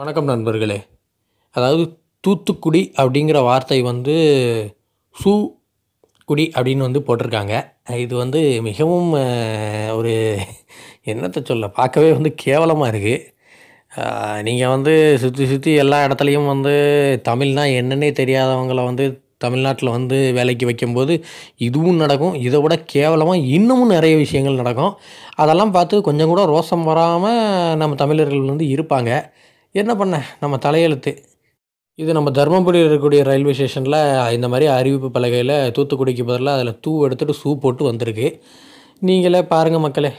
வணக்கம் நண்பர்களே அதாவது தூத்துக்குடி அப்படிங்கிற வார்த்தை வந்து சூ குடி அப்படின்னு வந்து போட்டிருக்காங்க இது வந்து மிகவும் ஒரு என்னத்தை சொல்ல பார்க்கவே வந்து கேவலமாக இருக்குது நீங்கள் வந்து சுற்றி சுற்றி எல்லா இடத்துலையும் வந்து தமிழ்னா என்னன்னே தெரியாதவங்கள வந்து தமிழ்நாட்டில் வந்து வேலைக்கு வைக்கும்போது இதுவும் நடக்கும் இதை விட கேவலமாக இன்னமும் நிறைய விஷயங்கள் நடக்கும் அதெல்லாம் பார்த்து கொஞ்சம் கூட ரோசம் வராமல் நம்ம தமிழர்கள் வந்து இருப்பாங்க என்ன பண்ண நம்ம தலையெழுத்து இது நம்ம தர்மபுரியில் இருக்கக்கூடிய ரயில்வே ஸ்டேஷனில் இந்த மாதிரி அறிவிப்பு பலகையில் தூத்துக்குடிக்கு பதிலாக அதில் தூ எடுத்துகிட்டு சூ போட்டு வந்திருக்கு நீங்களே பாருங்கள் மக்களே